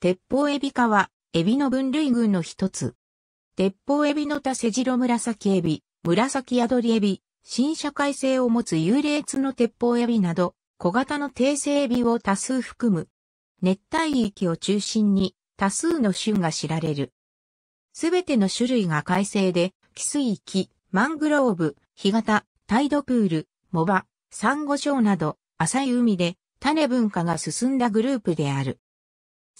鉄砲エビ科は、エビの分類群の一つ。鉄砲エビの多セジロ紫エビ、紫ヤドリエビ、新社会性を持つ幽霊ツの鉄砲エビなど、小型の低生エビを多数含む。熱帯域を中心に多数の種が知られる。すべての種類が海生で、寄水域、マングローブ、干潟、タイドプール、モバ、サンゴ礁など、浅い海で種文化が進んだグループである。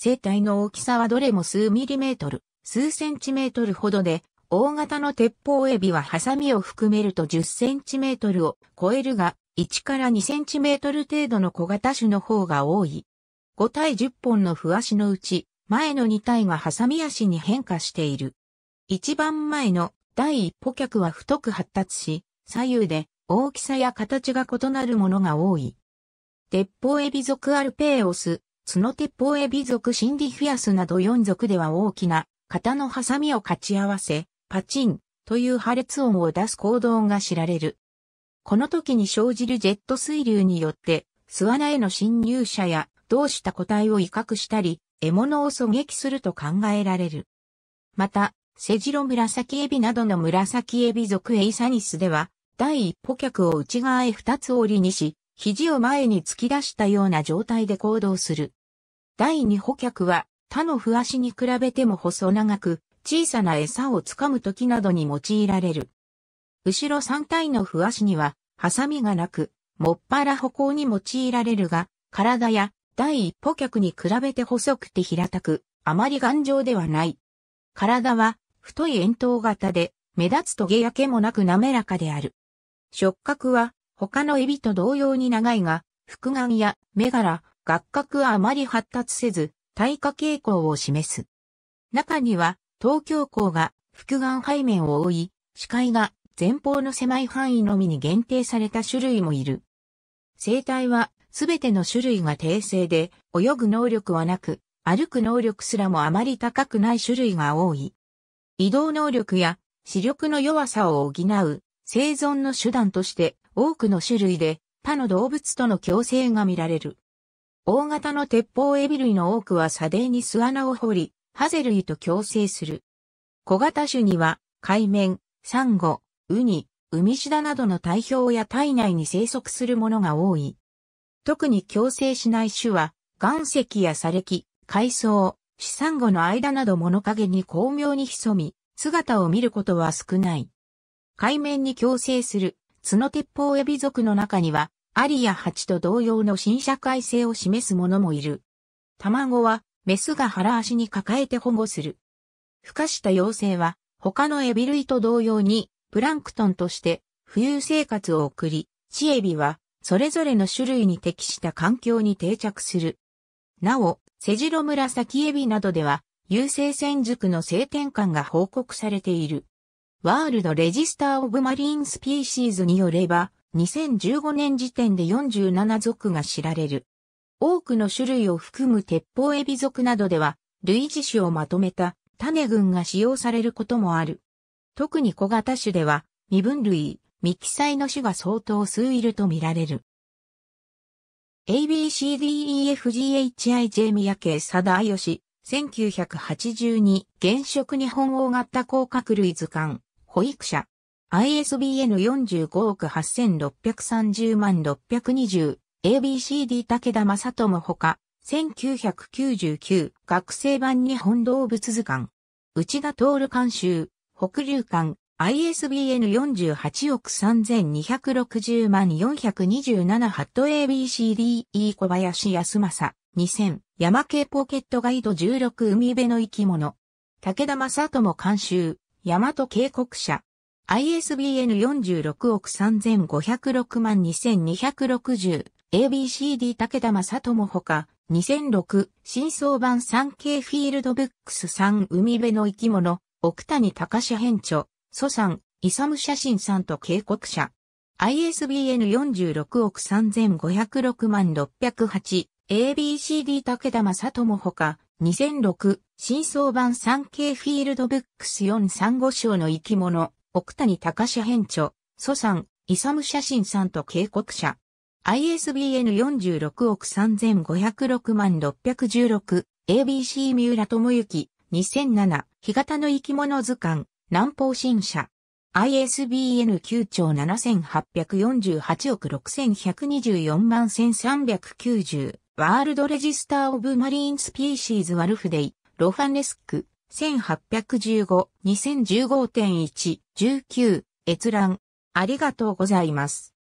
生体の大きさはどれも数ミリメートル、数センチメートルほどで、大型の鉄砲エビはハサミを含めると10センチメートルを超えるが、1から2センチメートル程度の小型種の方が多い。5体10本の不足のうち、前の2体がハサミ足に変化している。一番前の第一歩脚は太く発達し、左右で大きさや形が異なるものが多い。鉄砲エビ属アルペーオス、角鉄砲エビ族シンディフィアスなど4族では大きな型のハサミを勝ち合わせ、パチンという破裂音を出す行動が知られる。この時に生じるジェット水流によって、巣穴への侵入者や、同した個体を威嚇したり、獲物を狙撃すると考えられる。また、セジロ紫エビなどの紫エビ属エイサニスでは、第一歩脚を内側へ二つ折りにし、肘を前に突き出したような状態で行動する。第二歩脚は他のわ足に比べても細長く、小さな餌をつかむ時などに用いられる。後ろ三体のわ足には、ハサミがなく、もっぱら歩行に用いられるが、体や第一歩脚に比べて細くて平たく、あまり頑丈ではない。体は太い円筒型で、目立つトゲやけもなく滑らかである。触覚は他のエビと同様に長いが、複眼や目柄、学角はあまり発達せず、退化傾向を示す。中には、東京港が複眼背面を覆い、視界が前方の狭い範囲のみに限定された種類もいる。生態はすべての種類が低性で、泳ぐ能力はなく、歩く能力すらもあまり高くない種類が多い。移動能力や視力の弱さを補う生存の手段として多くの種類で他の動物との共生が見られる。大型の鉄砲エビ類の多くは砂泥に巣穴を掘り、ハゼ類と共生する。小型種には、海面、サンゴ、ウニ、海シダなどの体表や体内に生息するものが多い。特に共生しない種は、岩石や砂礫、海藻、サ産後の間など物陰に巧妙に潜み、姿を見ることは少ない。海面に共生する、角鉄砲エビ属の中には、アリア8と同様の新社会性を示すものもいる。卵は、メスが腹足に抱えて保護する。孵化した妖精は、他のエビ類と同様に、プランクトンとして、浮遊生活を送り、チエビは、それぞれの種類に適した環境に定着する。なお、セジロムラサキエビなどでは、優生船塾の性転換が報告されている。ワールドレジスターオブマリンスピーシーズによれば、2015年時点で47族が知られる。多くの種類を含む鉄砲エビ属などでは、類似種をまとめた種群が使用されることもある。特に小型種では、未分類、未記載の種が相当数いると見られる。ABCDEFGHIJ 宮家貞義、1982、現職日本大型甲殻類図鑑、保育者。ISBN 45億8630万620 ABCD 武田正智ほか1999学生版日本動物図鑑内田徹監修北流館 ISBN 48億3260万427ハット ABCDE 小林康政2000山系ポケットガイド16海辺の生き物武田正智監修大和渓谷社 ISBN 46億3506万 2260ABCD 武田正智ほか2006新装版 3K フィールドブックス3海辺の生き物奥谷隆史編著蘇さんイサム写真さんと警告者 ISBN 46億3506万 608ABCD 武田正智ほか2006新装版 3K フィールドブックス435章の生き物奥谷隆編著、蘇さん、ム写真さんと警告者。ISBN 46億3506万616、ABC 三浦智之、2007、日型の生き物図鑑、南方新社。ISBN 9兆7848億6124万1390、ワールドレジスターオブマリーンスピーシーズワルフデイ、ロファネスク。1815-2015.1-19閲覧ありがとうございます。